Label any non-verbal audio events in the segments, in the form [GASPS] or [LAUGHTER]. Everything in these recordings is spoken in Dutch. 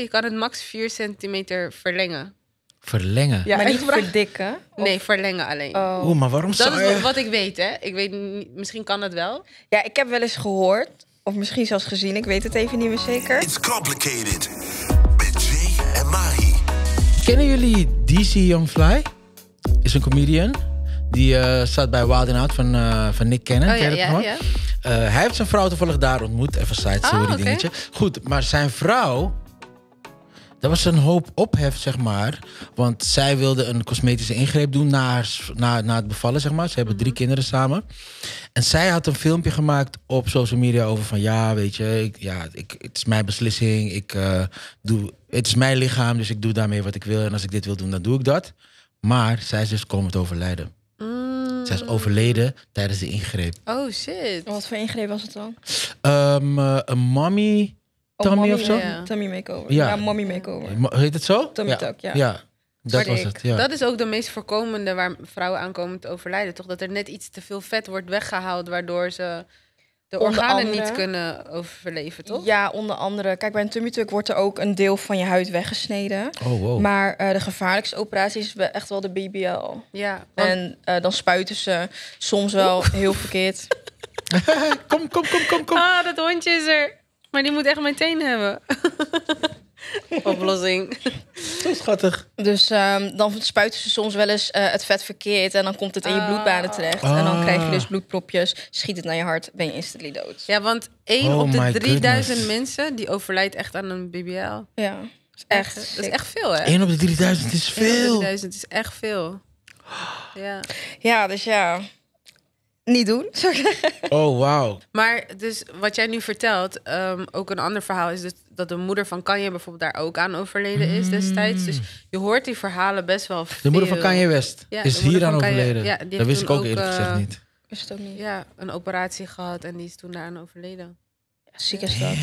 Je kan het max 4 centimeter verlengen. Verlengen? Ja, maar niet verdikken? Nee, verlengen alleen. Oh. Oeh, maar waarom zou Dat is wat ik weet, hè. Ik weet misschien kan dat wel. Ja, ik heb wel eens gehoord, of misschien zelfs gezien, ik weet het even niet meer zeker. It's complicated. Met en Mahi. Kennen jullie DC Young Fly? Is een comedian. Die uh, zat bij Wild and Out van, eh, van Nick Cannon. Oh, ja, ja, ja. Eh, hij heeft zijn vrouw toevallig daar ontmoet. Even side story oh, dingetje. Goed, maar zijn vrouw dat was een hoop ophef, zeg maar. Want zij wilde een cosmetische ingreep doen na, na, na het bevallen, zeg maar. Ze hebben drie mhm. kinderen samen. En zij had een filmpje gemaakt op social media over van... ja, weet je, ik, ja, ik, het is mijn beslissing. Ik, eh, doe, het is mijn lichaam, dus ik doe daarmee wat ik wil. En als ik dit wil doen, dan doe ik dat. Maar zij is dus komen te overlijden. Mm. Zij is overleden tijdens de ingreep. Oh, shit. Wat voor ingreep was het dan? Ehm, eh, een mommy Tommy, of zo? Ja. Tommy Makeover. Ja. Mommy Makeover. Heet het zo? Tommy ja. Talk, ja. ja. Dat was het, ja. Dat is ook de meest voorkomende waar vrouwen aankomen te overlijden, toch? Dat er net iets te veel vet wordt weggehaald, waardoor ze de organen niet kunnen overleven, toch? Ja, onder andere. Kijk, bij een tummy tuck wordt er ook een deel van je huid weggesneden. Oh, wow. Maar eh, de gevaarlijkste operatie is echt wel de BBL. Ja. En eh, dan spuiten ze soms wel heel verkeerd. [LAUGHS] kom, kom, kom, kom, kom. Ah, dat hondje is er. Maar die moet echt mijn hebben. [LAUGHS] Oplossing. Zo schattig. Dus ehm, dan spuiten ze soms wel eens eh, het vet verkeerd. En dan komt het in je ah. bloedbanen terecht. En dan krijg je dus ah. bloedpropjes. Schiet het naar je hart, ben je instantly dood. Ja, want één oh op de 3000 mensen die overlijdt echt aan een BBL. Ja. Dat is echt, dat is echt veel, hè? 1 op de 3000 is veel. 1 3000 is echt veel. Ja. Ja, dus ja niet doen. [LAUGHS] Oh, wauw. Maar dus wat jij nu vertelt, ehm, ook een ander verhaal is dat de moeder van Kanye bijvoorbeeld daar ook aan overleden is destijds. Dus mm. je hoort die verhalen best wel veel. De moeder van Kanye West is hier aan overleden. Ja, dat wist ik ook, eerlijk gezegd eh, niet. Wist het ook niet. Ja, een operatie gehad en die is toen daaraan overleden. Ja, ziek is dat.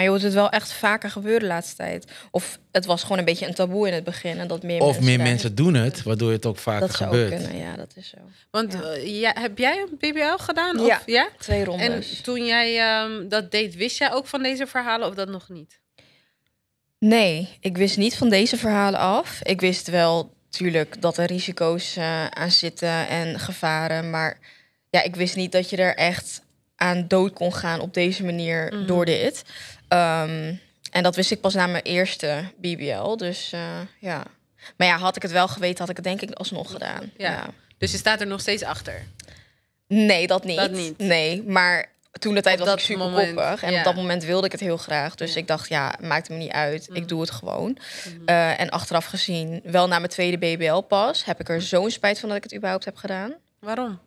Maar je hoort het wel echt vaker gebeuren de laatste tijd. Of het was gewoon een beetje een taboe in het begin. En dat meer of meer mensen doen het, waardoor het ook vaker gebeurt. Dat kunnen, ja, dat is zo. Want ja. Eh, heb jij een BBL gedaan? Of, ja, ja, twee rondes. En toen jij ehm, dat deed, wist jij ook van deze verhalen of dat nog niet? Nee, ik wist niet van deze verhalen af. Ik wist wel, natuurlijk, dat er risico's eh, aan zitten en gevaren. Maar ja, ik wist niet dat je er echt aan dood kon gaan op deze manier mhm. door dit. Ehm, en dat wist ik pas na mijn eerste BBL. Dus eh, ja. Maar ja, had ik het wel geweten, had ik het denk ik alsnog gedaan. Ja. Dus je staat er nog steeds achter? Nee, dat niet. Dat niet. Nee, maar toen de tijd was ik super koppig. En op dat moment wilde ik het heel graag. Dus ik dacht, ja, maakt me niet uit. Ik mhm. doe het gewoon. Mhm. Eh, en achteraf gezien, wel na mijn tweede BBL pas, heb ik er zo'n spijt van dat ik het überhaupt heb gedaan. Waarom?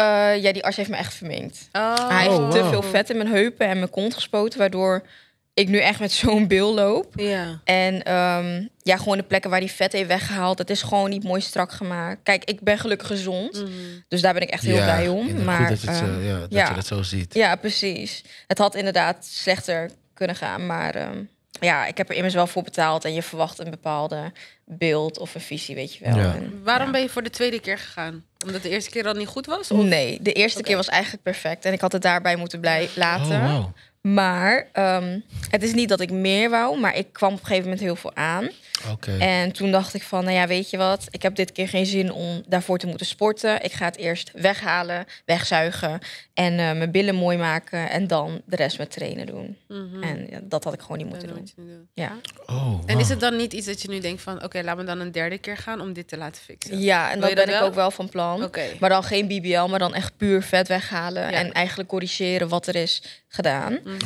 Eh, ja, die arts heeft me echt verminkt. Oh. hij heeft oh, te veel vet in mijn heupen en mijn kont gespoten, waardoor ik nu echt met [LAUGHS] zo'n bil loop. En ehm, ja, gewoon de plekken waar die vet heeft weggehaald, dat is gewoon niet mooi strak gemaakt. Kijk, ik ben gelukkig gezond, mhm. dus daar ben ik echt heel blij om. Maar dat, het, ehm, eh, ja, dat je dat zo ziet. Ja, precies. Het had inderdaad slechter kunnen gaan, maar ehm, ja, ik heb er immers wel voor betaald en je verwacht een bepaalde beeld of een visie, weet je wel. En, Waarom ben je voor de tweede keer gegaan? Omdat de eerste keer al niet goed was? Of? Nee, de eerste keer was eigenlijk perfect en ik had het daarbij moeten blij oh, laten. Maar ehm, het is niet dat ik meer wou, maar ik kwam op een gegeven moment heel veel aan. En toen dacht ik van, nou ja, weet je wat, ik heb dit keer geen zin om daarvoor te moeten sporten. Ik ga het eerst weghalen, wegzuigen en eh, mijn billen mooi maken en dan de rest met trainen doen. Mhm. En ja, dat had ik gewoon niet moeten doen. Ja. Oh, En is het dan niet iets dat je nu denkt van, oké, okay, laat me dan een derde keer gaan om dit te laten fixen? Ja, en dat ben ik ook wel van plan. Maar dan geen BBL, maar dan echt puur vet weghalen en eigenlijk corrigeren wat er is gedaan. Mm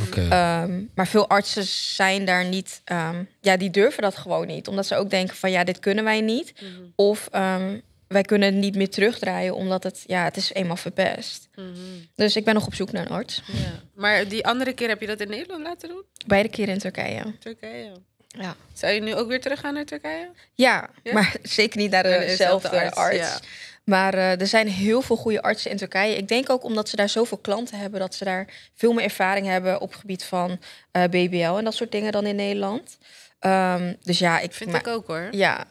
maar veel artsen zijn daar niet, ehm, ja, die durven dat gewoon niet omdat ze ook denken van ja, dit kunnen wij niet. Mhm. Of ehm, wij kunnen niet meer terugdraaien, omdat het, ja, het is eenmaal verpest. Mhm. Dus ik ben nog op zoek naar een arts. Ja. Maar die andere keer heb je dat in Nederland laten doen? Beide keer in Turkije. Turkije. Ja. Zou je nu ook weer teruggaan naar Turkije? Ja, maar [LAUGHS] zeker niet naar dezelfde arts. Maar eh, er zijn heel veel goede artsen in Turkije. Ik denk ook omdat ze daar zoveel klanten hebben, dat ze daar veel meer ervaring hebben op het gebied van eh, BBL en dat soort dingen dan in Nederland. Um, dus ja, ik vind ik ook hoor. Ja.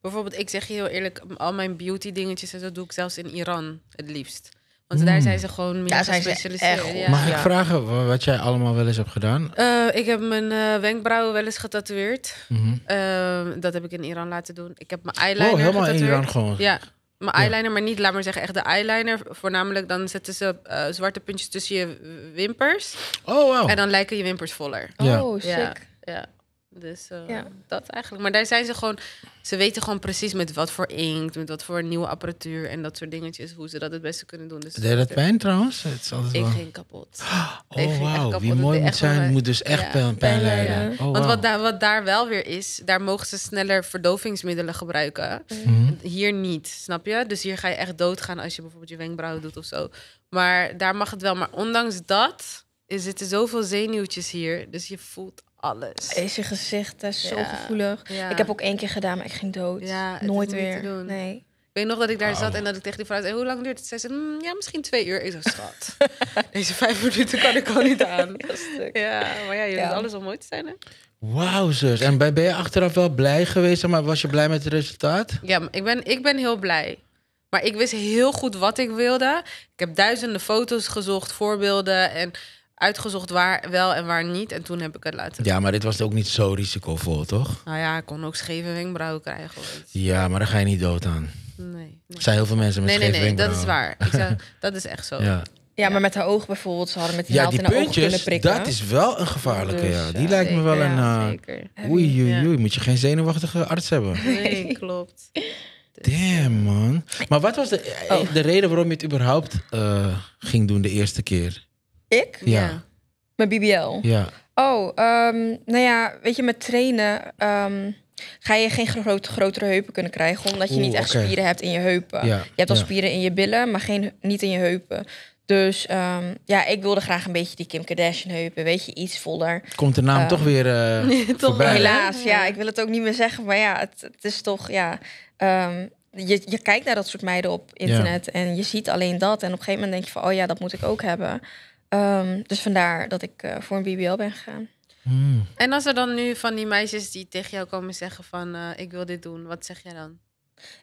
Bijvoorbeeld, ik zeg je heel eerlijk, al mijn beauty dingetjes dat doe ik zelfs in Iran het liefst. Want daar hmm. zijn ze gewoon meer ja, gespecialiseerd. Ja. Mag ik vragen wat jij allemaal wel eens hebt gedaan? Eh, ik heb mijn eh, wenkbrauwen wel eens getatoeëerd. Mhm. Ehm, dat heb ik in Iran laten doen. Ik heb mijn eyeliner Oh, helemaal in Iran gewoon? Ja, mijn eyeliner, maar niet, laat maar zeggen, echt de eyeliner. Voornamelijk dan zetten ze eh, zwarte puntjes tussen je wimpers. Oh, wow. En dan lijken je wimpers voller. Oh, sick. Ja. Dus eh, dat eigenlijk. Maar daar zijn ze gewoon, ze weten gewoon precies met wat voor inkt, met wat voor nieuwe apparatuur en dat soort dingetjes, hoe ze dat het beste kunnen doen. Dus Deed dat pijn trouwens? Het is altijd ik ging kapot. [GASPS] Oh, wow. Wie mooi moet zijn, moet dus echt pijn, pijn lijden. Oh, Want wat, daar, wat daar wel weer is, daar mogen ze sneller verdovingsmiddelen gebruiken. Mhm. Hier niet, snap je? Dus hier ga je echt doodgaan als je bijvoorbeeld je wenkbrauwen doet of zo. Maar daar mag het wel. Maar ondanks dat, er zitten zoveel zenuwtjes hier. Dus je voelt alles. Is je gezicht is zo gevoelig. Ik heb ook één keer gedaan, maar ik ging dood. Ja, Nooit weer. Doen. Nee. Ik weet nog dat ik daar zat en dat ik tegen die vrouw zei: Hoe lang duurt het? Zij zei: mm, Ja, misschien twee uur. is een schat. [LAUGHS] Deze vijf minuten kan ik al [LAUGHS] niet aan. ja, maar ja, je doet alles om mooi te zijn, Wauw, zus. En ben je achteraf wel blij geweest? Maar was je blij met het resultaat? Ja, ik ben, ik ben heel blij. Maar ik wist heel goed wat ik wilde. Ik heb duizenden foto's gezocht, voorbeelden. En uitgezocht waar wel en waar niet. En toen heb ik het laten. Ja, maar dit was ook niet zo risicovol, toch? Nou ja, ik kon ook scheve wenkbrauwen krijgen. Ja, maar daar ga je niet dood aan. Nee. nee. zijn heel veel mensen met nee, scheve nee, nee, Nee, dat is waar. Ik [LAUGHS] dat is echt zo. Ja. maar met haar oog bijvoorbeeld, ze hadden met die ja, naald in kunnen prikken. Dat is wel een gevaarlijke, dus ja. Die lijkt me wel een. Eh, oei, oei, oei, moet je geen zenuwachtige arts hebben. Nee, klopt. [LAUGHS] Damn, man. Maar wat was de, eh, oh. de reden waarom je het überhaupt eh, ging doen de eerste keer? Ik? Ja. Mijn BBL? Ja. Oh, ehm, nou ja, weet je, met trainen ehm, ga je geen groot, grotere heupen kunnen krijgen. Omdat je niet echt spieren hebt in je heupen. Ja, je hebt al spieren in je billen, maar geen, niet in je heupen. Dus ehm, ja, ik wilde graag een beetje die Kim Kardashian heupen. Weet je, iets voller. Komt de naam toch weer eh, [LAUGHS] toch Helaas, ja. Ik wil het ook niet meer zeggen. Maar ja, het, is toch, ja... je, je kijkt naar dat soort meiden op internet en je ziet alleen dat. En op een gegeven moment denk je van, oh ja, dat moet ik ook hebben. Ehm, dus vandaar dat ik eh, voor een BBL ben gegaan. Hmm. En als er dan nu van die meisjes die tegen jou komen zeggen van eh, ik wil dit doen, wat zeg jij dan?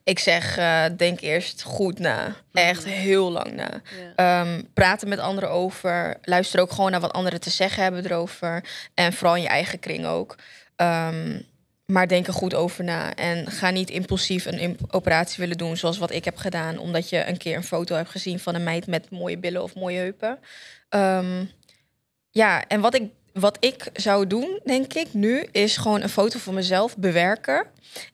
Ik zeg, eh, denk eerst goed na. Echt mhm. heel lang na. Ja. Ehm, praten met anderen over. Luister ook gewoon naar wat anderen te zeggen hebben erover. En vooral in je eigen kring ook. Um, maar denk er goed over na. En ga niet impulsief een operatie willen doen zoals wat ik heb gedaan. Omdat je een keer een foto hebt gezien van een meid met mooie billen of mooie heupen. Ehm, ja, en wat ik, wat ik zou doen, denk ik nu, is gewoon een foto van mezelf bewerken.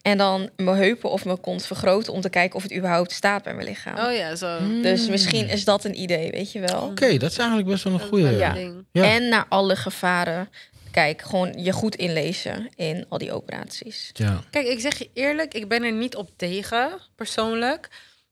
En dan mijn heupen of mijn kont vergroten om te kijken of het überhaupt staat bij mijn lichaam. Oh ja, zo. Mm. Dus misschien is dat een idee, weet je wel. Oké, dat is eigenlijk best wel een goede ja. ding. Ja. En naar alle gevaren kijk, gewoon je goed inlezen in al die operaties. Kijk, ik zeg je eerlijk, ik ben er niet op tegen, persoonlijk.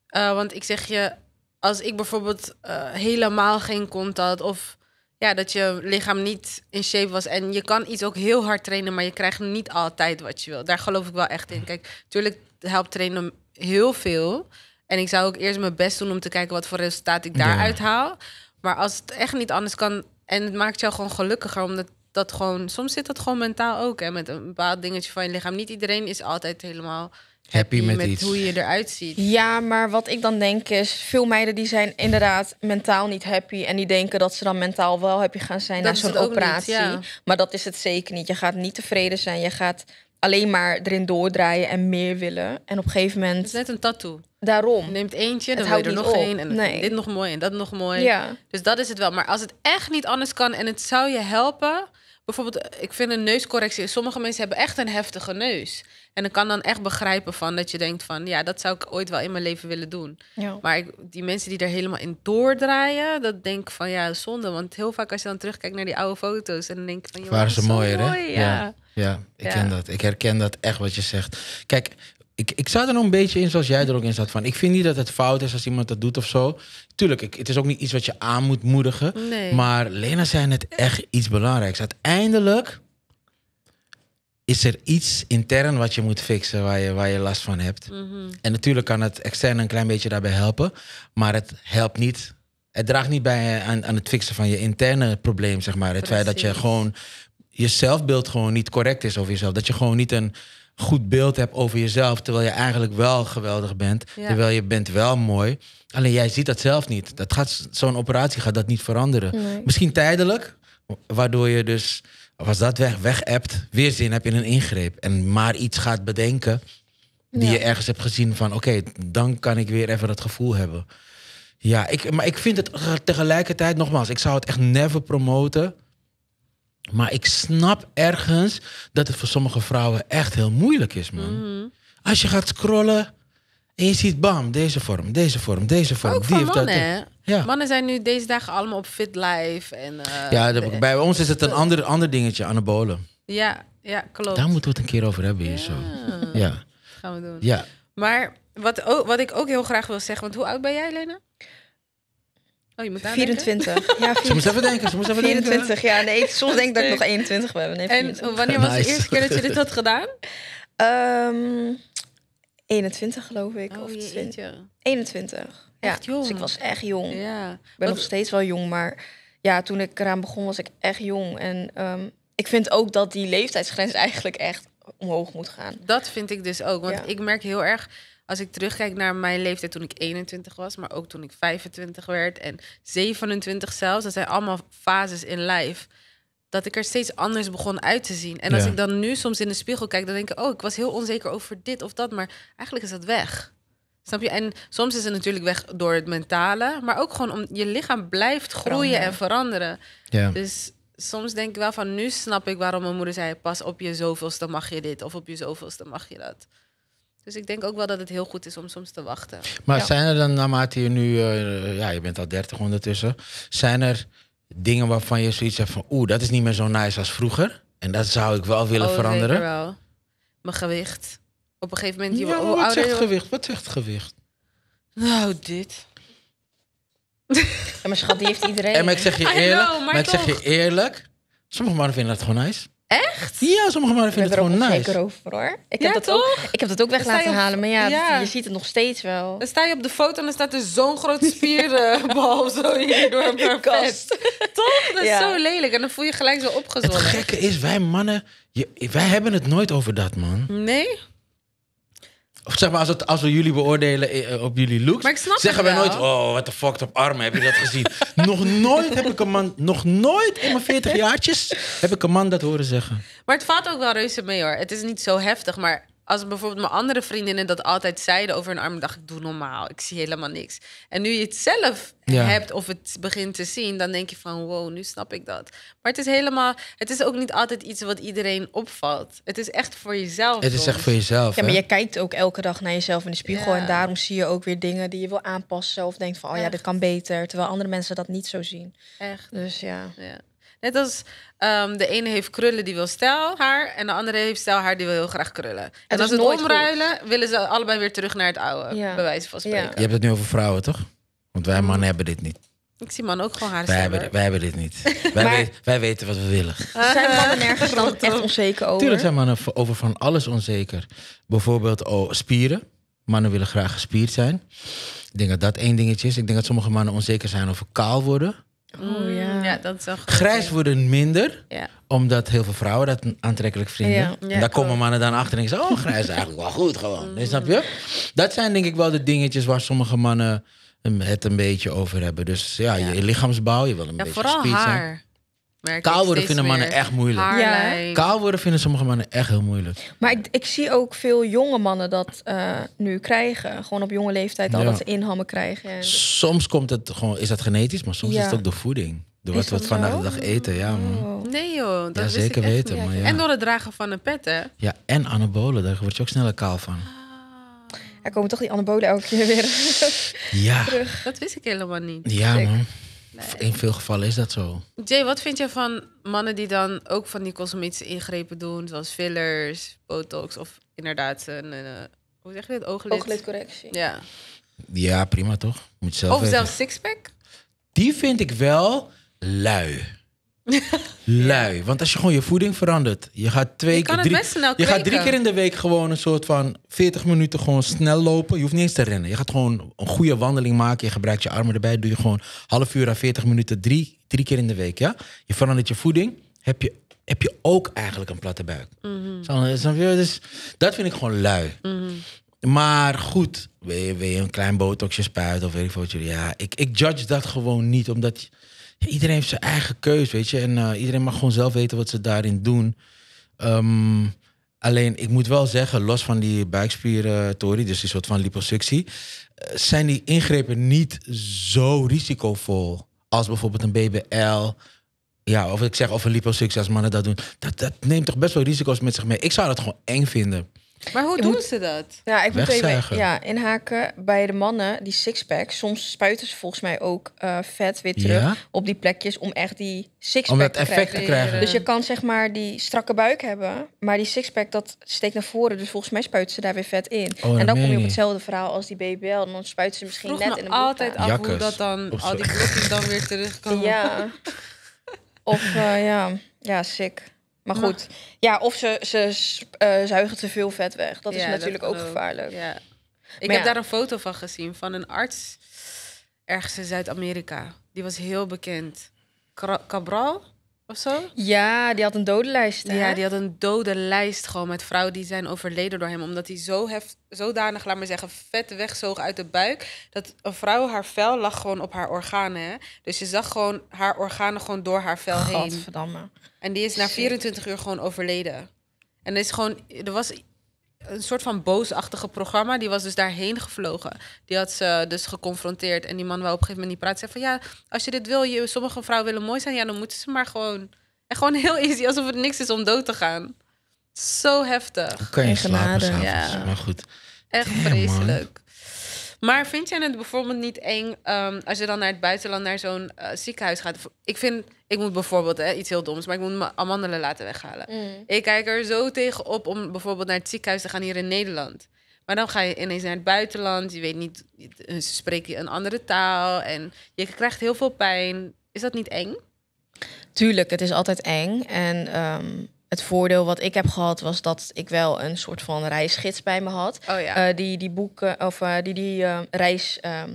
Eh, want ik zeg je, als ik bijvoorbeeld eh, helemaal geen kont had... of ja, dat je lichaam niet in shape was... en je kan iets ook heel hard trainen, maar je krijgt niet altijd wat je wil. Daar geloof ik wel echt in. Kijk, tuurlijk helpt trainen heel veel... En ik zou ook eerst mijn best doen om te kijken wat voor resultaat ik daaruit ja. haal. Maar als het echt niet anders kan en het maakt jou gewoon gelukkiger omdat dat gewoon, soms zit dat gewoon mentaal ook. en met een bepaald dingetje van je lichaam. Niet iedereen is altijd helemaal happy, met, met hoe je eruit ziet. Ja, maar wat ik dan denk is, veel meiden die zijn inderdaad mentaal niet happy en die denken dat ze dan mentaal wel happy gaan zijn na zo'n operatie. Maar dat is het zeker niet. Je gaat niet tevreden zijn. Je gaat alleen maar erin doordraaien en meer willen. En op een gegeven moment. Het is net een tattoo. Daarom. neemt eentje, dan houdt er nog één. En nee. dit nog mooi en dat nog mooi. Ja. Dus dat is het wel. Maar als het echt niet anders kan en het zou je helpen bijvoorbeeld, eh, ik vind een neuscorrectie. Sommige mensen hebben echt een heftige neus. En ik kan dan echt begrijpen van dat je denkt van ja, dat zou ik ooit wel in mijn leven willen doen. Maar ik, die mensen die er helemaal in doordraaien, dat denk ik van ja, zonde. Want heel vaak als je dan terugkijkt naar die oude foto's en dan denk ik van joh, waren ze mooier, mooi, hè? Ja. ja. ja. ik ken dat. Ik herken dat echt wat je zegt. Kijk, ik, ik zat er nog een beetje in zoals jij er ook in zat. Van. Ik vind niet dat het fout is als iemand dat doet of zo. Tuurlijk, ik, het is ook niet iets wat je aan moet moedigen. Maar Lena zei net echt iets belangrijks. Uiteindelijk is er iets intern wat je moet fixen waar je, waar je last van hebt. Mhm. En natuurlijk kan het extern een klein beetje daarbij helpen. Maar het helpt niet. Het draagt niet bij aan, aan het fixen van je interne probleem, zeg maar. Het feit dat je gewoon je zelfbeeld gewoon niet correct is over jezelf. Dat je gewoon niet een goed beeld hebt over jezelf, terwijl je eigenlijk wel geweldig bent, terwijl je bent wel mooi. Alleen jij ziet dat zelf niet. Dat gaat zo'n operatie gaat dat niet veranderen. Misschien tijdelijk, waardoor je dus als dat weg, weg appt, weer zin heb je in een ingreep en maar iets gaat bedenken die je ergens hebt gezien van oké, dan kan ik weer even dat gevoel hebben. Ja, ik, maar ik vind het tegelijkertijd, nogmaals, ik zou het echt never promoten. Maar ik snap ergens dat het voor sommige vrouwen echt heel moeilijk is, man. Mhm. Als je gaat scrollen en je ziet bam, deze vorm, deze vorm, deze vorm. die heeft mannen, dat, ja. Mannen zijn nu deze dagen allemaal op fit life. En, eh, ja, eh, bij ons is het een eh, ander, ander dingetje, anabolen. Ja, ja, klopt. Daar moeten we het een keer over hebben hier ja. zo. Ja. gaan we doen. Ja. Maar wat, wat ik ook heel graag wil zeggen, want hoe oud ben jij, Lena? Oh, je moet 24. [LAUGHS] Ja, 24. Ze moest even denken. Ze moest even 24, denken. ja. Nee, soms denk ik dat ik nog 21 ben. Nee, en wanneer was de eerste keer dat je dit had gedaan? 21 ehm, geloof ik. Oh, of 21. Ja, Dus ik was echt jong. Ja. Ik ben nog steeds wel jong, maar ja, toen ik eraan begon was ik echt jong. En ehm, ik vind ook dat die leeftijdsgrens eigenlijk echt omhoog moet gaan. Dat vind ik dus ook. Want ik merk heel erg als ik terugkijk naar mijn leeftijd toen ik 21 was, maar ook toen ik 25 werd en 27 zelfs, dat zijn allemaal fases in life Dat ik er steeds anders begon uit te zien. En als ik dan nu soms in de spiegel kijk, dan denk ik, oh, ik was heel onzeker over dit of dat, maar eigenlijk is dat weg. Snap je? En soms is het natuurlijk weg door het mentale, maar ook gewoon om je lichaam blijft groeien en veranderen. Dus soms denk ik wel van nu snap ik waarom mijn moeder zei: pas op je zoveelste mag je dit of op je zoveelste mag je dat. Dus ik denk ook wel dat het heel goed is om soms te wachten. Maar zijn er dan, naarmate je nu, eh, eh, ja, je bent al 30 ondertussen, zijn er dingen waarvan je zoiets hebt van, oeh, dat is niet meer zo nice als vroeger? En dat zou ik wel willen oh, veranderen. Wel. Mijn gewicht. Op een gegeven moment. Je ja, wat ouder zegt gewicht? Wat zegt gewicht? Nou, dit. En mijn schat, die heeft iedereen. En ik zeg je eerlijk, maar ik zeg je eerlijk, sommige mannen vinden dat gewoon nice. Echt? Ja, sommige mannen vinden het gewoon nice. Ik ben er ook zeker over hoor. Ik, ja, heb dat toch? ook, ik heb dat ook weg laten halen, maar ja, je ziet het nog steeds wel. Dan sta je op de foto en dan staat er dus zo'n groot spierbal [LAUGHS] zo hier door mijn kast. toch? Dat is zo lelijk en dan voel je gelijk zo opgezwollen. Het gekke is, wij mannen, je, wij hebben het nooit over dat man. Nee? Of zeg maar, als, we jullie beoordelen eh, eh, op jullie looks, zeggen wij nooit: Oh, what the fuck op armen, heb je dat gezien? [LAUGHS] nog nooit heb ik een man, nog nooit in mijn 40 jaartjes heb ik een man dat horen zeggen. Maar het valt ook wel reuze mee hoor. Het is niet zo heftig, maar als bijvoorbeeld mijn andere vriendinnen dat altijd zeiden over een arm, dacht ik, doe normaal, ik zie helemaal niks. En nu je het zelf hebt of het begint te zien, dan denk je van, wow, nu snap ik dat. Maar het is helemaal, het is ook niet altijd iets wat iedereen opvalt. Het is echt voor jezelf. Het is echt voor jezelf. Ja, maar je kijkt ook elke dag naar jezelf in de spiegel en daarom zie je ook weer dingen die je wil aanpassen of denkt van, oh ja, dit kan beter, terwijl andere mensen dat niet zo zien. Echt. Dus ja. ja. Net als ehm, de ene heeft krullen die wil stijl haar. En de andere heeft stijl haar die wil heel graag krullen. en als ze het omruilen, willen ze allebei weer terug naar het oude. Ja. Bij wijze van spreken. Ja. Je hebt het nu over vrouwen, toch? Want wij mannen hebben dit niet. Ik zie mannen ook gewoon haar wij hebben, wij hebben dit niet. [LAUGHS] wij, weten, wij, weten wat we willen. [LAUGHS] Zijn mannen nergens dan echt onzeker over? Tuurlijk zijn mannen over van alles onzeker. Bijvoorbeeld oh, spieren. Mannen willen graag gespierd zijn. Ik denk dat dat één dingetje is. Ik denk dat sommige mannen onzeker zijn over kaal worden. Oh, mm. ja. dat is wel goed. Grijs worden minder, omdat heel veel vrouwen dat aantrekkelijk vinden. daar komen mannen dan achter en denken ze, oh, grijs is eigenlijk wel goed gewoon. Nee, snap je? Mm. Dat zijn denk ik wel de dingetjes waar sommige mannen het een beetje over hebben. Dus ja, je lichaamsbouw, je wil een beetje speed zijn. Kaal worden vinden mannen echt moeilijk. Ja. Kaal worden vinden sommige mannen echt heel moeilijk. Maar ik, ik zie ook veel jonge mannen dat eh, nu krijgen. Gewoon op jonge leeftijd al dat ze inhammen krijgen. Dus- soms komt het gewoon, is dat genetisch, maar soms is het ook de voeding. Door wat we vandaag de dag eten, ja man. Oh. Nee joh, dat ja, zeker weten. maar ja. En door het dragen van een pet, hè? Ja, en anabolen, daar word je ook sneller kaal van. Er komen toch die anabolen elke keer weer ja. [LAUGHS] terug. Dat wist ik helemaal niet. Ja man. In veel gevallen is dat zo. Jay, wat vind je van mannen die dan ook van die cosmetische ingrepen doen, zoals fillers, botox of inderdaad een, eh, hoe zeg je het, ooglid? Ooglidcorrectie. Ja. Ja, prima toch? Moet zelf of zelfs sixpack? Die vind ik wel lui. Lui. Want als je gewoon je voeding verandert, je gaat twee kan keer, drie, het best snel je gaat drie keer in de week gewoon een soort van 40 minuten gewoon snel lopen. Je hoeft niet eens te rennen. Je gaat gewoon een goede wandeling maken. Je gebruikt je armen erbij. Doe je gewoon half uur à 40 minuten drie, drie keer in de week. Ja? Je verandert je voeding. Heb je, heb je ook eigenlijk een platte buik. Mm Dus dat vind ik gewoon lui. Mhm. Maar goed, wil je, een klein botoxje spuiten of weet ik wat jullie. Ja, ik, ik judge dat gewoon niet, omdat iedereen heeft zijn eigen keus, weet je. En eh, iedereen mag gewoon zelf weten wat ze daarin doen. Ehm, alleen, ik moet wel zeggen, los van die buikspieren-tori, dus die soort van liposuctie, eh, zijn die ingrepen niet zo risicovol als bijvoorbeeld een BBL. Ja, of ik zeg of een liposuctie als mannen dat doen. Dat, dat neemt toch best wel risico's met zich mee. Ik zou dat gewoon eng vinden. Maar hoe doen ze dat? Ja, ik moet even ja, inhaken bij de mannen, die sixpack. Soms spuiten ze volgens mij ook eh, vet weer terug op die plekjes om echt die sixpack om dat te, effect krijgen. te krijgen. Dus je kan zeg maar die strakke buik hebben, maar die sixpack dat steekt naar voren. Dus volgens mij spuiten ze daar weer vet in. Oh, en dan kom je op hetzelfde verhaal als die BBL. En dan spuiten ze misschien net in de altijd af hoe dat dan, al die blokjes dan weer terugkomen. Ja. [LAUGHS] Of eh, ja, ja, sick. Maar goed, ja, of ze, ze eh, zuigen te veel vet weg. Dat is natuurlijk ook, gevaarlijk. Ja. Ik heb daar een foto van gezien van een arts ergens in Zuid-Amerika. Die was heel bekend. Cabral? of zo? Ja, die had een dodenlijst. lijst Ja, die had een dodenlijst gewoon met vrouwen die zijn overleden door hem. Omdat hij zo heft, zodanig, laat maar zeggen, vet wegzoog uit de buik. Dat een vrouw, haar vel lag gewoon op haar organen. Hè? Dus je zag gewoon haar organen gewoon door haar vel heen. Godverdamme. En die is na 24 uur gewoon overleden. En er is gewoon, er was een soort van boosachtige programma. Die was dus daarheen gevlogen. Die had ze dus geconfronteerd. En die man wou op een gegeven moment niet praten. Zei van ja, als je dit wil, je, sommige vrouwen willen mooi zijn. Ja, dan moeten ze maar gewoon. En gewoon heel [LAUGHS] easy, alsof het niks is om dood te gaan. Zo heftig. Kan je slapen Ja. Maar goed. Echt vreselijk. Maar vind jij het bijvoorbeeld niet eng ehm, als je dan naar het buitenland, naar zo'n eh, ziekenhuis gaat? Ik vind, ik moet bijvoorbeeld hè, iets heel doms, maar ik moet mijn amandelen laten weghalen. Mm. Ik kijk er zo tegen op om bijvoorbeeld naar het ziekenhuis te gaan hier in Nederland. Maar dan ga je ineens naar het buitenland, je weet niet, eh, ze spreken een andere taal en je krijgt heel veel pijn. Is dat niet eng? Tuurlijk, het is altijd eng. En ehm, het voordeel wat ik heb gehad was dat ik wel een soort van reisgids bij me had. Oh ja. Eh, die die boeken of eh, die die eh, reis. Ehm,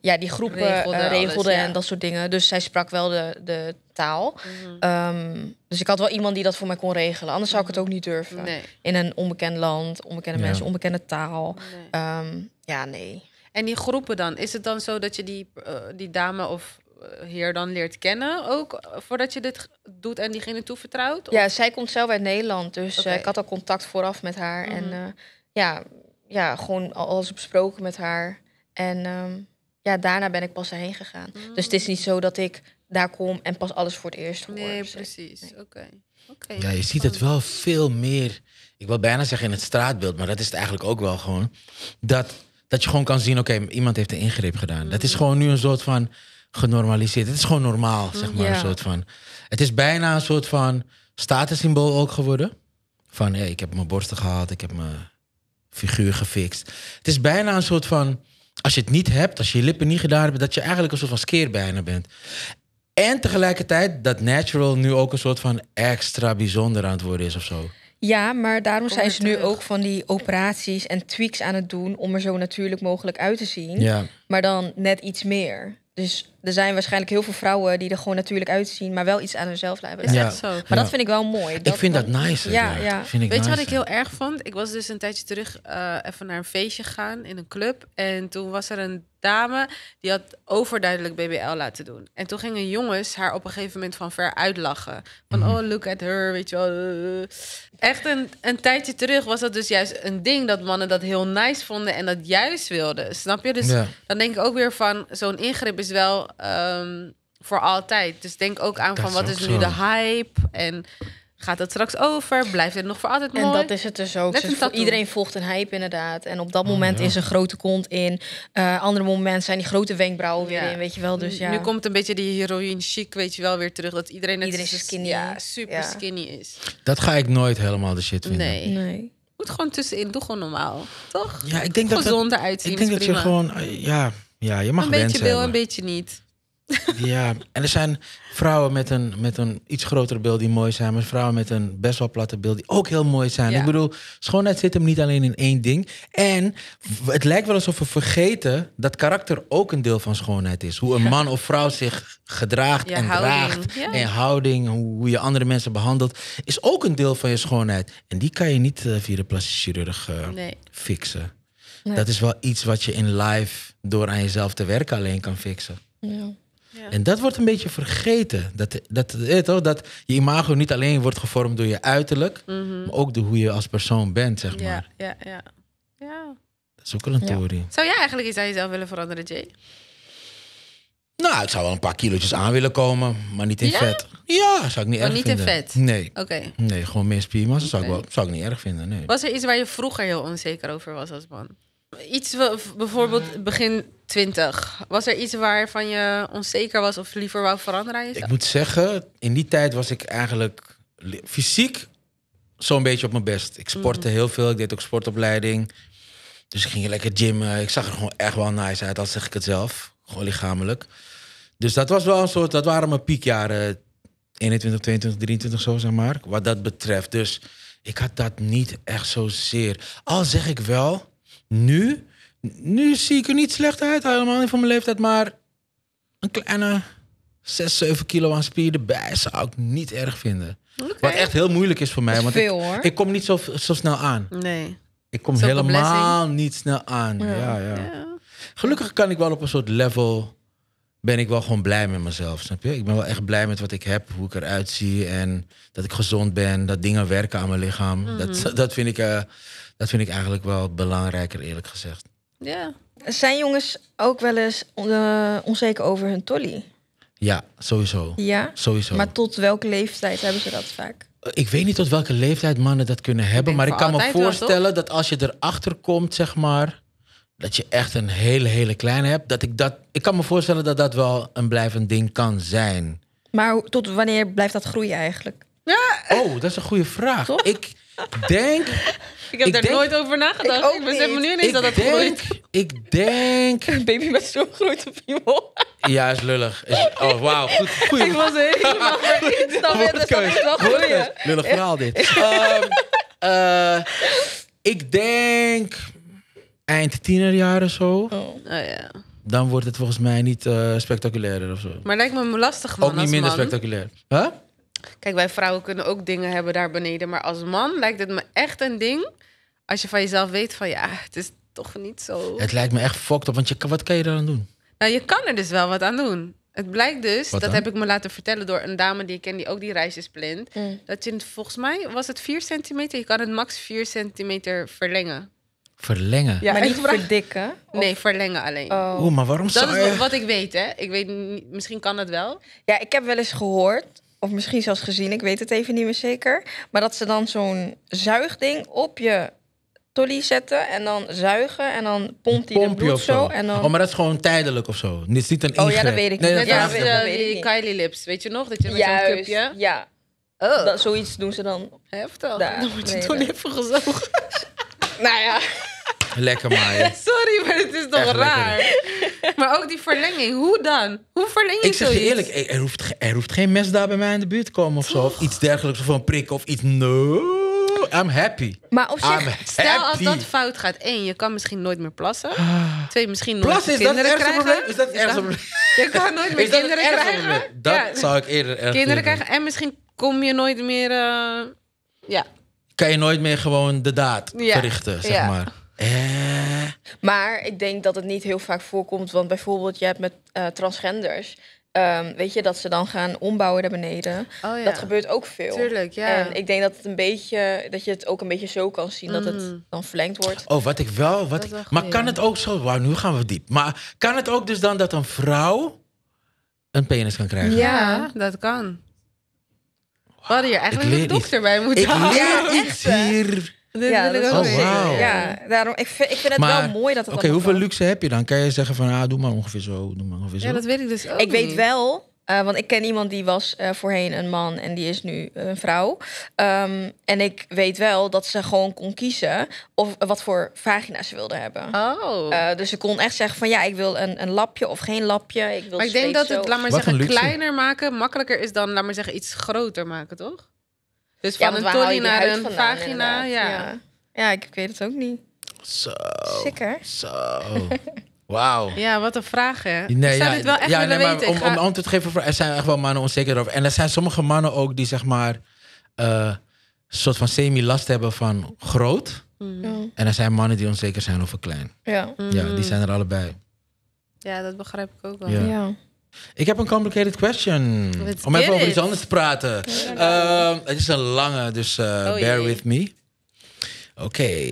ja, die groepen regelde, en dat soort dingen. Dus zij sprak wel de, de taal. Mhm. Ehm, dus ik had wel iemand die dat voor mij kon regelen. Anders zou ik het mhm. ook niet durven. In een onbekend land, onbekende mensen, onbekende taal. Ehm, ja, nee. En die groepen dan? Is het dan zo dat je die, die dame of eh, heer dan leert kennen ook eh, voordat je dit doet en diegene toevertrouwt? Ja, zij komt zelf uit Nederland, dus eh, ik had al contact vooraf met haar. En mhm. ja, ja, gewoon alles besproken met haar. En ehm, ja, daarna ben ik pas erheen gegaan. Mm. Dus het is niet zo dat ik daar kom en pas alles voor het eerst hoor. Nee, precies. Oké. ja, je ziet het wel veel meer. Ik wil bijna zeggen in het straatbeeld, maar dat is het eigenlijk ook wel gewoon. Dat, dat je gewoon kan zien, oké, iemand heeft een ingreep gedaan. Dat is mm. gewoon nu een soort van genormaliseerd. Het is gewoon normaal, zeg maar. Een soort van. Het is bijna een soort van statussymbool ook geworden. Van hé, ik heb mijn borsten gehaald, ik heb mijn figuur gefixt. Het is bijna een soort van, als je het niet hebt, als je je lippen niet gedaan hebt, dat je eigenlijk een soort van skeer bijna bent. En tegelijkertijd dat natural nu ook een soort van extra bijzonder aan het worden is of zo. Ja, maar daarom zijn ze nu ook van die operaties en tweaks aan het doen om er zo natuurlijk mogelijk uit te zien. Ja. Maar dan net iets meer. Dus er zijn waarschijnlijk heel veel vrouwen die er gewoon natuurlijk uitzien, maar wel iets aan hunzelf hebben. Ja. Zo. Maar dat vind ik wel mooi. Dat, ik vind dat nice. Ja, ja. Vind ik Weet je wat ik heel erg vond? Ik was dus een tijdje terug eh, even naar een feestje gegaan in een club. En toen was er een dame die had overduidelijk BBL laten doen. En toen gingen jongens haar op een gegeven moment van ver uitlachen. Van mhm. oh, look at her, weet je wel. Echt een, een tijdje terug was dat dus juist een ding dat mannen dat heel nice vonden en dat juist wilden. Snap je? Dus dan denk ik ook weer van zo'n ingreep is is wel ehm, voor altijd. Dus denk ook aan van wat is, nu de hype en gaat het straks over? Blijft het nog voor altijd mooi? En dat is het dus ook. Dat iedereen volgt een hype inderdaad. En op dat oh, moment is een grote kont in. Uh, andere moment zijn die grote wenkbrauwen weer in, weet je wel. Dus ja. Nu komt een beetje die heroïne chic, weet je wel, weer terug. Dat iedereen, iedereen is skinny. super skinny is. Dat ga ik nooit helemaal de shit vinden. Nee. nee. Moet gewoon tussenin, doe gewoon normaal, toch? Ja, ik denk Gezonder dat... uitzien Ik denk dat je gewoon, eh, ja... Ja, je mag een beetje wil, een beetje niet. [LAUGHS] Ja, en er zijn vrouwen met een, met een iets groter beeld die mooi zijn, maar vrouwen met een best wel platte beeld die ook heel mooi zijn. Ik bedoel, schoonheid zit hem niet alleen in één ding. En het lijkt wel alsof we vergeten dat karakter ook een deel van schoonheid is. Hoe een [LAUGHS] man of vrouw zich gedraagt en draagt. Ja. En houding, hoe, je andere mensen behandelt, is ook een deel van je schoonheid. En die kan je niet eh, via de plastic chirurg eh, fixen. Dat is wel iets wat je in live door aan jezelf te werken alleen kan fixen. Ja. Ja. En dat wordt een beetje vergeten. Dat, dat, eh, toch? dat je imago niet alleen wordt gevormd door je uiterlijk, mhm. maar ook door hoe je als persoon bent, zeg maar. Ja, ja, ja. ja. Dat is ook wel een theorie. Zou jij eigenlijk iets aan jezelf willen veranderen, Jay? Nou, ik zou wel een paar kilootjes aan willen komen, maar niet in vet. Ja, zou ik niet erg niet vinden. niet in vet? Nee. Oké. Nee, gewoon meer spiermassa okay. zou, ik zou ik niet erg vinden, nee. Was er iets waar je vroeger heel onzeker over was als man? Iets bijvoorbeeld begin 20. Was er iets waarvan je onzeker was of liever wou veranderen? Ik moet zeggen, in die tijd was ik eigenlijk fysiek zo'n beetje op mijn best. Ik mhm. sportte heel veel, ik deed ook sportopleiding. Dus ik ging lekker gymmen. Ik zag er gewoon echt wel nice uit, al zeg ik het zelf. Gewoon lichamelijk. Dus dat was wel een soort, dat waren mijn piekjaren. 21, 22, 23 zo, zeg maar. Wat dat betreft. Dus ik had dat niet echt zozeer. Al zeg ik wel nu, nu zie ik er niet slecht uit, helemaal niet van mijn leeftijd, maar een kleine 6, 7 kilo aan spieren erbij zou ik niet erg vinden. Wat echt heel moeilijk is voor mij, want ik, kom niet zo, zo snel aan. Nee. Ik kom helemaal niet snel aan. ja. ja. Gelukkig kan ik wel op een soort level ben ik wel gewoon blij met mezelf, snap je? Ik ben wel echt blij met wat ik heb, hoe ik eruit zie en dat ik gezond ben, dat dingen werken aan mijn lichaam. Mhm. dat, [LAUGHS] dat, vind ik, eh, dat vind ik eigenlijk wel belangrijker, eerlijk gezegd. Ja. Zijn jongens ook wel eens eh, onzeker over hun tolly? Ja, sowieso. Ja? Sowieso. Maar tot welke leeftijd hebben ze dat vaak? Eh, ik weet niet tot welke leeftijd mannen dat kunnen hebben, maar ik kan me voorstellen dat als je erachter komt, zeg maar, dat je echt een hele, hele kleine hebt. Dat ik, dat, ik kan me voorstellen dat dat wel een blijvend ding kan zijn. Maar tot wanneer blijft dat groeien eigenlijk? Ja. Eh, oh, dat is een goede vraag. Toch? Ik denk. [LAUGHS] Ik heb daar nooit over nagedacht. Ik, ook ik nu niet ik dat dat denk, groeit. Ik denk. [LAUGHS] Een baby met zo'n grote piemel. Ja, is lullig. Is, oh, wauw. Goed, goed. Ik was helemaal [LAUGHS] Ik in. Dat is wel groeien. Lullig verhaal dit. Ehm, eh, ik denk eind tienerjaren zo. Oh. oh. ja. Dan wordt het volgens mij niet uh, spectaculairder of zo. Maar lijkt me lastig man. Ook niet minder spectaculair. Huh? Kijk, wij vrouwen kunnen ook dingen hebben daar beneden. Maar als man lijkt het me echt een ding. Als je van jezelf weet van ja, het is toch niet zo. Het lijkt me echt fucked op. Want je, wat kan je eraan doen? Nou, je kan er dus wel wat aan doen. Het blijkt dus, dat heb ik me laten vertellen door een dame die ik ken die ook die reisjes plint. Mm. Dat je volgens mij was het 4 centimeter. Je kan het max 4 centimeter verlengen. Verlengen? Ja, maar niet verdikken? Nee, verlengen alleen. Oh. maar waarom zou Dat is wat ik weet, hè? Ik weet niet, misschien kan dat wel. Ja, ik heb wel eens gehoord, of misschien zelfs gezien, ik weet het even niet meer zeker. Maar dat ze dan zo'n zuigding op je tolly zetten en dan zuigen en dan pompt hij Pomp bloed zo. zo. en dan... Oh, maar dat is gewoon tijdelijk of zo. niet een ingreep. Oh ja, dat weet ik niet. Nee, dat ja, die Kylie lips, weet je nog? Dat je met zo'n cupje... Ja, oh. dat, zoiets doen ze dan. Heftig. Daar, dan wordt je tolly even gezogen. [LAUGHS] Nou ja. Lekker maar. [LAUGHS] Sorry, maar het is toch raar. Maar ook die verlenging, hoe dan? Hoe verleng je Ik zeg je eerlijk, er hoeft, er hoeft geen mes daar bij mij in de buurt te komen of zo. Of iets dergelijks, of een prik of iets. No, I'm happy. Maar op zich, stel als dat fout gaat. één, je kan misschien nooit meer plassen. Ah. Twee, misschien nooit Plassen, meer is dat kinderen krijgen. Is dat het Je kan [LAUGHS] nooit meer kinderen krijgen. Dat zou ik eerder Kinderen krijgen en misschien kom je nooit meer... Eh, ja, kan je nooit meer gewoon de daad ja. verrichten, zeg ja. maar. Eh. Maar ik denk dat het niet heel vaak voorkomt. Want bijvoorbeeld, je hebt met eh, transgenders. Ehm, weet je, dat ze dan gaan ombouwen daar beneden. Oh, dat gebeurt ook veel. Tuurlijk, ja. En ik denk dat het een beetje, dat je het ook een beetje zo kan zien, dat het mm. dan verlengd wordt. Oh, wat ik wel, wat ik, maar kan het ook zo, wauw, nu gaan we diep. Maar kan het ook dus dan dat een vrouw een penis kan krijgen? Ja, dat kan. We hadden hier eigenlijk een dokter bij moeten ik Ja, Leer iets hier. ja, dat ook oh, wow. ik, vind, het wel mooi dat het Oké, hoeveel luxe heb je dan? Kan je zeggen van, ah, doe maar ongeveer zo, doe maar ongeveer zo. Ja, dat weet ik dus ook Ik weet wel eh, want ik ken iemand die was eh, voorheen een man en die is nu een vrouw. Ehm, en ik weet wel dat ze gewoon kon kiezen of wat voor vagina ze wilde hebben. Oh. Eh, dus ze kon echt zeggen van ja, ik wil een, een lapje of geen lapje. Ik wil maar ik denk dat het, laat maar zeggen, kleiner maken makkelijker is dan, laat maar zeggen, iets groter maken, toch? Dus van een tolly naar een vagina, ja. ja. ja. ik weet het ook niet. Zo. Zeker. Zo. Wauw. Ja, wat een vraag, hè? Nee, ik dit wel echt ja, willen weten. Om, om, antwoord te geven, er zijn echt wel mannen onzeker over. En er zijn sommige mannen ook die, zeg maar, een eh, soort van semi-last hebben van groot. Mm. En er zijn mannen die onzeker zijn over klein. Ja. Ja, die zijn er allebei. Ja, dat begrijp ik ook wel. ja. Ik heb een complicated question. Om even over iets anders te praten. Ehm, het is een lange, dus eh, oh, bear with me. Oké.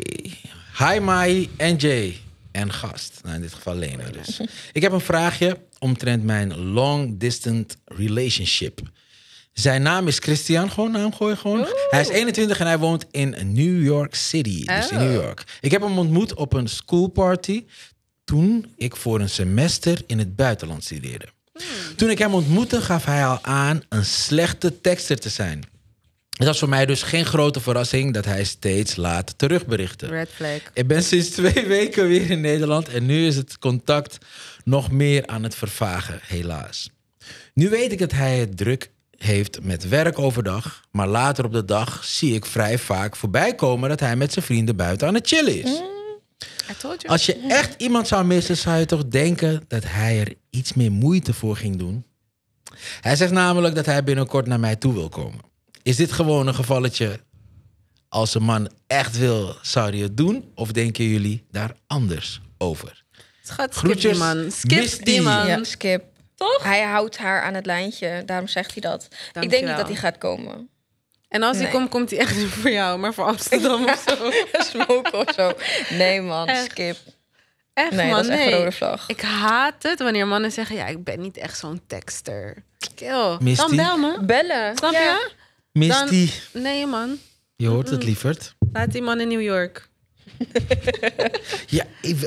Hi Mai en Jay en gast. Nou, in dit geval Lena dus. Ik heb een vraagje omtrent mijn long distance relationship. Zijn naam is Christian, gewoon naam gooien gewoon. Hij is 21 en hij woont in New York City, dus in New oh. York. Ik heb hem ontmoet op een schoolparty toen ik voor een semester in het buitenland studeerde. Hmm. Toen ik hem ontmoette gaf hij al aan een slechte tekster te zijn. Het was voor mij dus geen grote verrassing dat hij steeds laat terugberichten. Red flag. Ik ben sinds twee [LAUGHS] weken weer in Nederland en nu is het contact nog meer aan het vervagen, helaas. Nu weet ik dat hij het druk heeft met werk overdag, maar later op de dag zie ik vrij vaak voorbij komen dat hij met zijn vrienden buiten aan het chillen is. Mm. Als je echt iemand zou missen, zou je toch denken dat hij er iets meer moeite voor ging doen? Hij zegt namelijk dat hij binnenkort naar mij toe wil komen. Is dit gewoon een gevalletje als een man echt wil, zou hij het doen? Of denken jullie daar anders over? Schat, Groetjes, die man. Skip Misty. die man. skip. Toch? Hij houdt haar aan het lijntje, daarom zegt hij dat. Ik denk niet dat hij gaat komen. En als hij komt, komt hij echt [LAUGHS] voor jou, maar voor Amsterdam of zo. [LAUGHS] Smoken of zo. Nee man, skip. Echt nee, man, dat is nee. rode vlag. Ik haat het wanneer mannen zeggen, ja, ik ben niet echt zo'n tekster. Kill. Dan bel me. Bellen. Snap ja. je? Mist Dan, nee, man. Je hoort het, lieverd. Laat die man in New York. [LAUGHS] ja,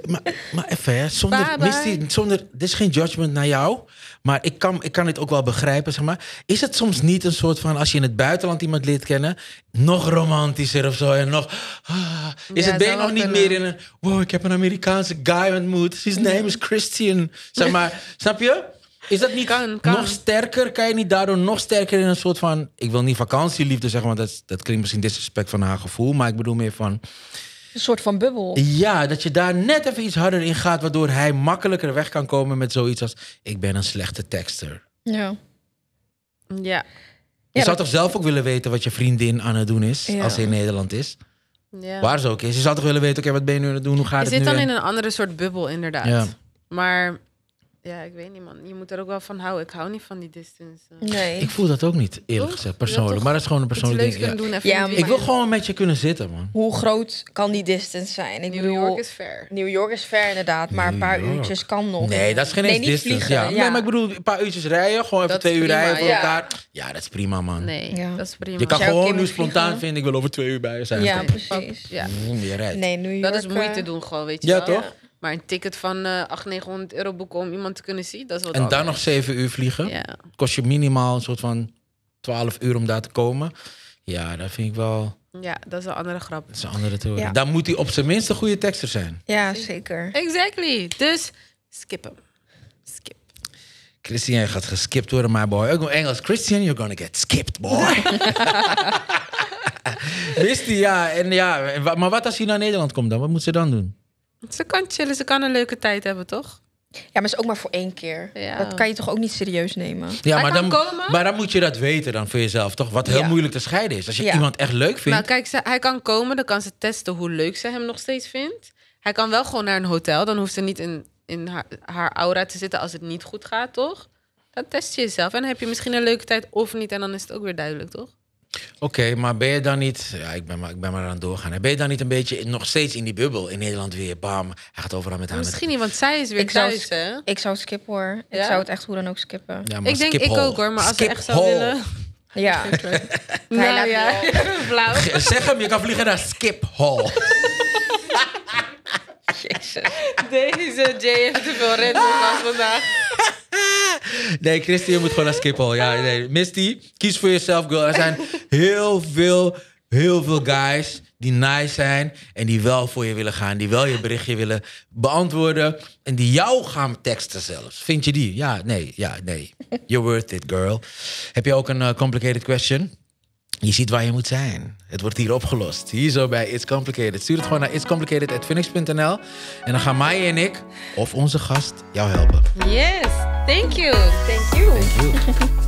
maar, maar even, hè. Zonder, bye zonder, dit is geen judgment naar jou, maar ik kan, ik kan dit ook wel begrijpen, zeg maar. Is het soms niet een soort van, als je in het buitenland iemand leert kennen, nog romantischer of zo en nog... Ah. is het ben je nog niet meer in een, wow, ik heb een Amerikaanse guy ontmoet, his name is Christian, zeg maar. [LAUGHS] Snap je? Is dat niet kan, nog sterker? Kan je niet daardoor nog sterker in een soort van... Ik wil niet vakantieliefde zeggen, want dat, dat klinkt misschien disrespect van haar gevoel. Maar ik bedoel meer van... Een soort van bubbel. Ja, dat je daar net even iets harder in gaat... waardoor hij makkelijker weg kan komen met zoiets als... Ik ben een slechte tekster. Ja. Ja. Je zou toch zelf ook willen weten wat je vriendin aan het doen is... als ze in Nederland is? Ja. Waar ze ook is. Je zou toch willen weten, oké, wat ben je nu aan het doen? Hoe gaat je het nu? Je zit dan in een andere soort bubbel, inderdaad. Ja. Maar ja, ik weet niet, man. Je moet er ook wel van houden. Ik hou niet van die distance. Eh. Nee. Ik voel dat ook niet, eerlijk gezegd, persoonlijk. Maar dat is gewoon een persoonlijke ding. Ja. ik wil gewoon met je kunnen zitten, man. Hoe groot kan die distance zijn? Ik New bedoel, York is ver. New York is ver, inderdaad. Maar een paar uurtjes kan nog. Nee, dat is geen eens distance. ja. ja. Nee, maar ik bedoel, een paar uurtjes rijden. Gewoon even twee uur rijden voor elkaar. Ja, dat is prima, man. Nee, dat is prima. Je kan gewoon nu spontaan vinden, ik wil over twee uur bij je zijn. Ja, precies. Mm, ja. Nee, New York, dat is moeite eh, doen gewoon, weet je wel. Ja, toch? Maar een ticket van uh, 800, 900 euro boeken om iemand te kunnen zien, dat is wat En daar nog 7 uur vliegen? Ja. Kost je minimaal een soort van 12 uur om daar te komen? Ja, dat vind ik wel... Ja, dat is een andere grap. Dat is een andere theorie. Ja. Dan moet hij op zijn minst een goede tekster zijn. Ja, zeker. Exactly. Dus skip hem. Skip. Christian gaat geskipt worden, my boy. Ook in Engels. Christian, you're gonna get skipped, boy. [LAUGHS] [LAUGHS] Wist hij, ja. En ja. Maar wat als hij naar Nederland komt dan? Wat moet ze dan doen? Ze kan chillen, ze kan een leuke tijd hebben, toch? Ja, maar is ook maar voor één keer. Dat kan je toch ook niet serieus nemen. Ja, maar dan, moet je dat weten dan voor jezelf, toch? Wat heel moeilijk te scheiden is. Als je iemand echt leuk vindt. Nou, kijk, hij kan komen, dan kan ze testen hoe leuk ze hem nog steeds vindt. Hij kan wel gewoon naar een hotel, dan hoeft ze niet in, in haar, aura te zitten als het niet goed gaat, toch? Dan test je jezelf en dan heb je misschien een leuke tijd of niet en dan is het ook weer duidelijk, toch? Oké, maar ben je dan niet... Ja, ik ben maar, ik ben maar aan het doorgaan. Ben je dan niet een beetje nog steeds in die bubbel? In Nederland weer, bam. Hij gaat overal met haar. Misschien niet, want zij is weer ik zou, Ik zou het hoor. Ik zou het echt hoe dan ook skippen. Ja, ik denk ik ook, hoor. Maar als ze echt zou willen... Ja. nou, ja. [LAUGHS] Blauw. Zeg hem, je kan vliegen naar Skip Hall. [LAUGHS] Oh, [LAUGHS] Deze Jay heeft te veel red als vandaag. Nee, Christy, je moet gewoon naar Schiphol. Ja, nee. Misty, kies voor jezelf, girl. Er zijn heel veel, heel veel guys die nice zijn en die wel voor je willen gaan, die wel je berichtje willen beantwoorden en die jou gaan teksten zelfs. Vind je die? Ja, nee, ja, nee. You're worth it, girl. Heb je ook een eh, complicated question? Je ziet waar je moet zijn. Het wordt hier opgelost. Hier zo bij It's Complicated. Stuur het gewoon naar itscomplicated.phoenix.nl en dan gaan Maya en ik of onze gast jou helpen. Yes, thank you. Thank you. Thank you. [LAUGHS]